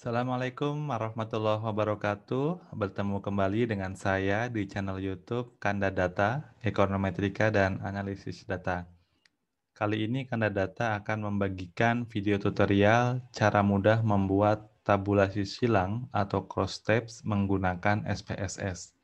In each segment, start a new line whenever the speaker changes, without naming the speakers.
Assalamualaikum warahmatullahi wabarakatuh. Bertemu kembali dengan saya di channel YouTube Kanda Data, Ekonometrika dan Analisis Data. Kali ini Kanda Data akan membagikan video tutorial cara mudah membuat tabulasi silang atau cross tabs menggunakan SPSS.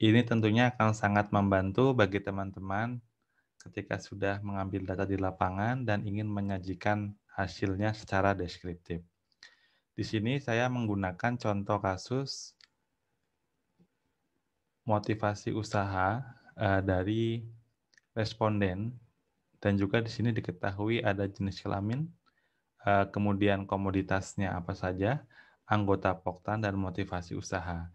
Ini tentunya akan sangat membantu bagi teman-teman ketika sudah mengambil data di lapangan dan ingin menyajikan hasilnya secara deskriptif. Di sini saya menggunakan contoh kasus motivasi usaha uh, dari responden dan juga di sini diketahui ada jenis kelamin, uh, kemudian komoditasnya apa saja, anggota poktan dan motivasi usaha.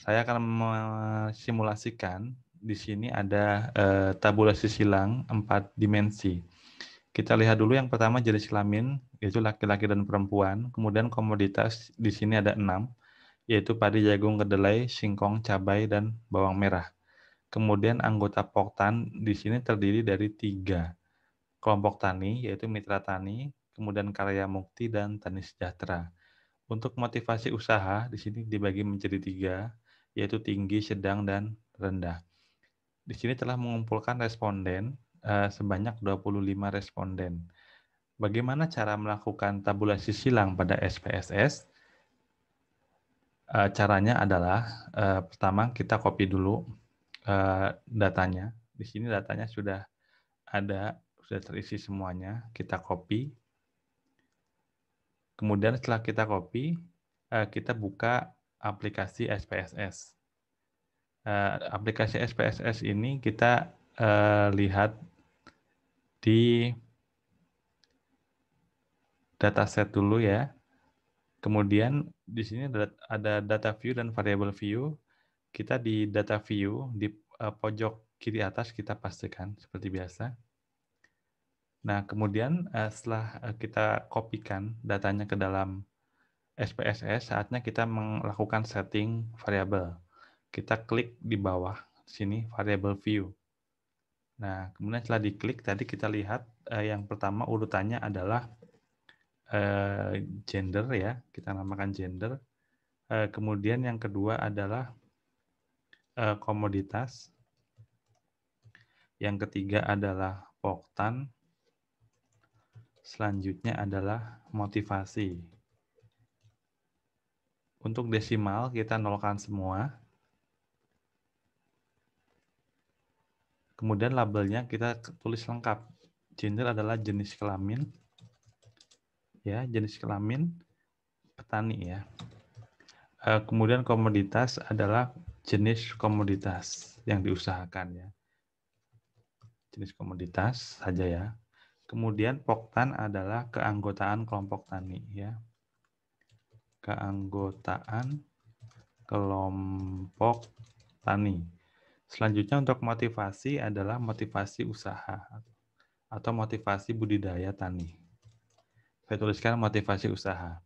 Saya akan mensimulasikan di sini ada uh, eh, tabulasi silang empat dimensi. Kita lihat dulu yang pertama jenis kelamin, yaitu laki-laki dan perempuan. Kemudian komoditas, di sini ada enam, yaitu padi, jagung, kedelai, singkong, cabai, dan bawang merah. Kemudian anggota poktan di sini terdiri dari tiga kelompok tani, yaitu mitra tani, kemudian karya mukti, dan tani sejahtera. Untuk motivasi usaha, di sini dibagi menjadi tiga, yaitu tinggi, sedang, dan rendah. Di sini telah mengumpulkan responden Eh, sebanyak 25 responden. Bagaimana cara melakukan tabulasi silang pada SPSS? Eh, caranya adalah eh, pertama kita copy dulu datanya. Di sini datanya sudah ada, sudah terisi semuanya. Kita copy. Kemudian setelah kita copy, kita buka aplikasi SPSS. aplikasi SPSS ini kita lihat di data set dulu ya. Kemudian di sini ada data view dan variable view. Kita di data view di eh, pojok kiri atas kita pastikan seperti biasa. Nah, kemudian eh, setelah eh, kita kopikan datanya ke dalam SPSS, saatnya kita melakukan setting variable Kita klik di bawah sini variable view. Nah, kemudian setelah diklik tadi kita lihat eh, yang pertama urutannya adalah eh, gender ya, kita namakan gender. Eh, kemudian yang kedua adalah eh, komoditas. Yang ketiga adalah poktan. Selanjutnya adalah motivasi. Untuk desimal kita nolkan semua. Kemudian labelnya kita tulis lengkap. Gender adalah jenis kelamin. Ya, jenis kelamin petani ya. Eh, kemudian komoditas adalah jenis komoditas yang diusahakan ya. Jenis komoditas saja ya. Kemudian poktan adalah keanggotaan kelompok tani ya. Keanggotaan kelompok tani. Selanjutnya untuk motivasi adalah motivasi usaha atau motivasi budidaya tani. Saya tuliskan motivasi usaha.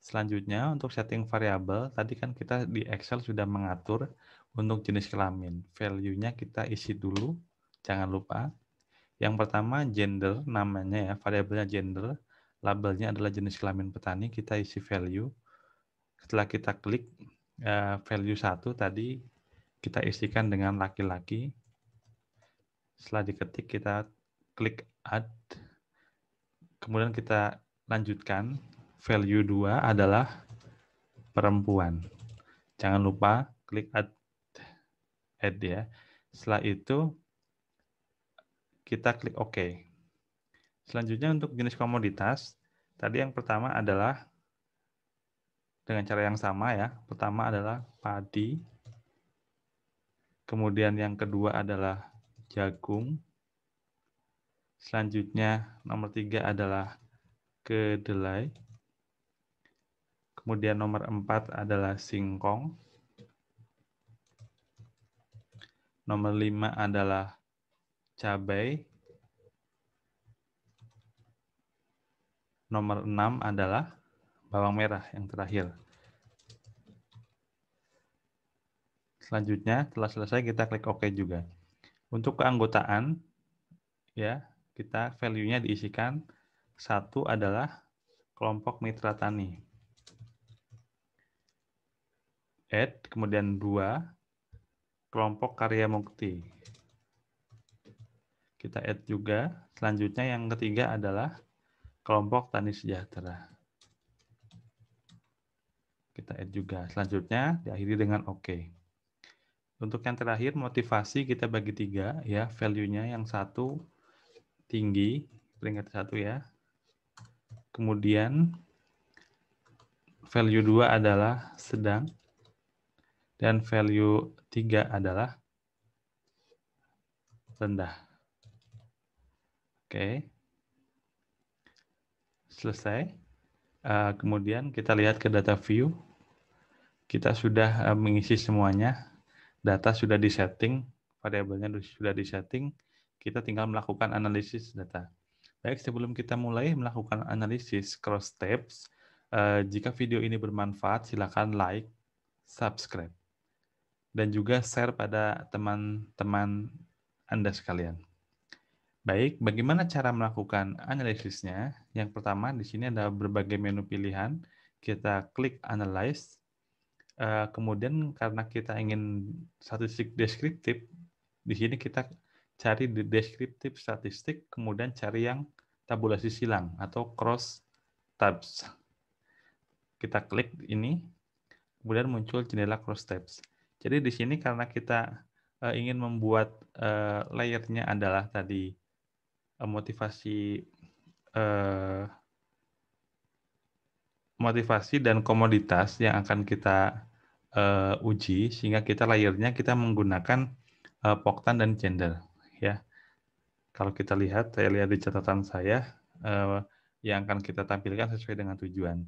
Selanjutnya untuk setting variabel, tadi kan kita di Excel sudah mengatur untuk jenis kelamin. Value-nya kita isi dulu, jangan lupa. Yang pertama gender namanya ya, variabelnya gender, labelnya adalah jenis kelamin petani, kita isi value. Setelah kita klik eh, value 1 tadi kita isikan dengan laki-laki. Setelah diketik, kita klik add. Kemudian kita lanjutkan. Value 2 adalah perempuan. Jangan lupa klik add, add ya. Setelah itu, kita klik OK. Selanjutnya untuk jenis komoditas, tadi yang pertama adalah dengan cara yang sama ya. Pertama adalah padi, Kemudian yang kedua adalah jagung. Selanjutnya nomor tiga adalah kedelai. Kemudian nomor empat adalah singkong. Nomor lima adalah cabai. Nomor enam adalah bawang merah yang terakhir. Selanjutnya, setelah selesai kita klik OK juga. Untuk keanggotaan, ya kita value-nya diisikan. Satu adalah kelompok mitra tani. Add, kemudian dua, kelompok karya mukti. Kita add juga. Selanjutnya yang ketiga adalah kelompok tani sejahtera. Kita add juga. Selanjutnya diakhiri dengan OK. Untuk yang terakhir motivasi kita bagi tiga ya value-nya yang satu tinggi peringkat satu ya. Kemudian value dua adalah sedang dan value tiga adalah rendah. Oke. Selesai. Eh, kemudian kita lihat ke data view. Kita sudah eh, mengisi semuanya data sudah disetting, variabelnya sudah disetting, kita tinggal melakukan analisis data. Baik, sebelum kita mulai melakukan analisis cross steps, eh, jika video ini bermanfaat, silakan like, subscribe, dan juga share pada teman-teman Anda sekalian. Baik, bagaimana cara melakukan analisisnya? Yang pertama, di sini ada berbagai menu pilihan. Kita klik Analyze, Eh, kemudian karena kita ingin statistik deskriptif, di sini kita cari deskriptif statistik, kemudian cari yang tabulasi silang atau cross tabs. Kita klik ini, kemudian muncul jendela cross tabs. Jadi di sini karena kita eh, ingin membuat layarnya eh, layernya adalah tadi motivasi motivasi dan komoditas yang akan kita uh, uji sehingga kita layernya kita menggunakan uh, poktan dan gender ya. Kalau kita lihat saya lihat di catatan saya uh, yang akan kita tampilkan sesuai dengan tujuan.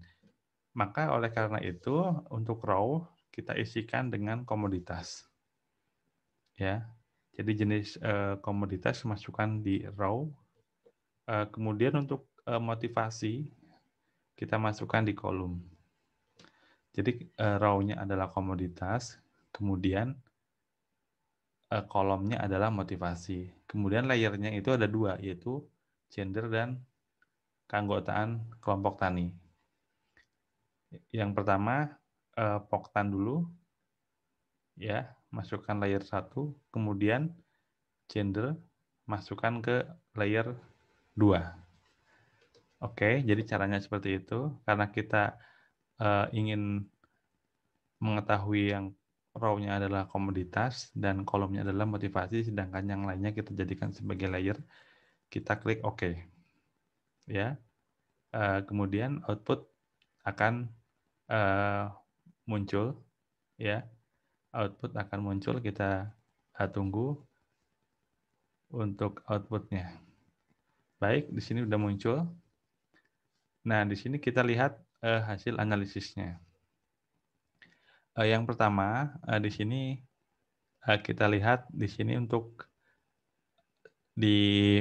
Maka oleh karena itu untuk raw kita isikan dengan komoditas. Ya. Jadi jenis uh, komoditas masukkan di raw. Uh, kemudian untuk uh, motivasi kita masukkan di kolom. Jadi eh, rownya adalah komoditas, kemudian eh, kolomnya adalah motivasi. Kemudian layernya itu ada dua, yaitu gender dan keanggotaan kelompok tani. Yang pertama, eh, poktan dulu. ya Masukkan layer satu. kemudian gender masukkan ke layer dua. Oke, jadi caranya seperti itu. Karena kita uh, ingin mengetahui yang row-nya adalah komoditas dan kolomnya adalah motivasi, sedangkan yang lainnya kita jadikan sebagai layer. Kita klik OK. Ya, uh, kemudian output akan uh, muncul. Ya, output akan muncul. Kita uh, tunggu untuk outputnya. Baik, di sini sudah muncul. Nah, di sini kita lihat uh, hasil analisisnya. Uh, yang pertama, uh, di sini uh, kita lihat di sini untuk di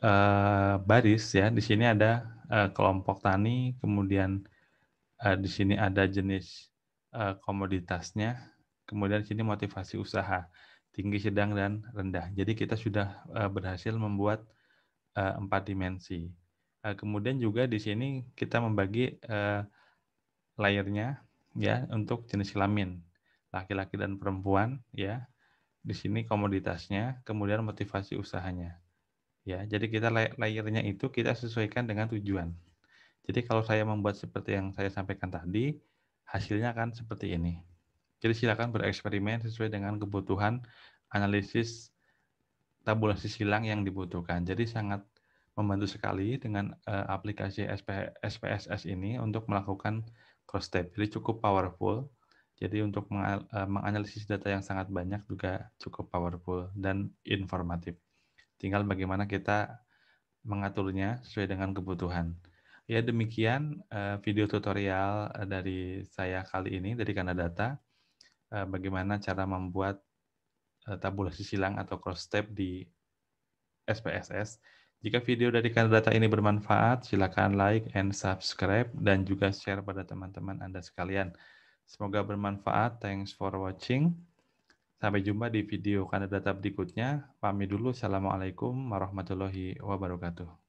uh, baris ya, di sini ada uh, kelompok tani, kemudian uh, di sini ada jenis uh, komoditasnya, kemudian di sini motivasi usaha tinggi, sedang, dan rendah. Jadi kita sudah berhasil membuat empat dimensi. Eh, kemudian juga di sini kita membagi uh, eh, layernya ya untuk jenis kelamin laki-laki dan perempuan ya. Di sini komoditasnya, kemudian motivasi usahanya. Ya, jadi kita layernya itu kita sesuaikan dengan tujuan. Jadi kalau saya membuat seperti yang saya sampaikan tadi, hasilnya akan seperti ini. Jadi silakan bereksperimen sesuai dengan kebutuhan analisis tabulasi silang yang dibutuhkan. Jadi sangat membantu sekali dengan uh, aplikasi SP, SPSS ini untuk melakukan cross tab. Jadi cukup powerful. Jadi untuk eh, menganalisis data yang sangat banyak juga cukup powerful dan informatif. Tinggal bagaimana kita mengaturnya sesuai dengan kebutuhan. Ya demikian eh, video tutorial dari saya kali ini dari Kanada Data, bagaimana cara membuat tabulasi silang atau cross step di SPSS. Jika video dari Data ini bermanfaat, silakan like and subscribe dan juga share pada teman-teman Anda sekalian. Semoga bermanfaat. Thanks for watching. Sampai jumpa di video Data berikutnya. Pamit dulu. Assalamualaikum warahmatullahi wabarakatuh.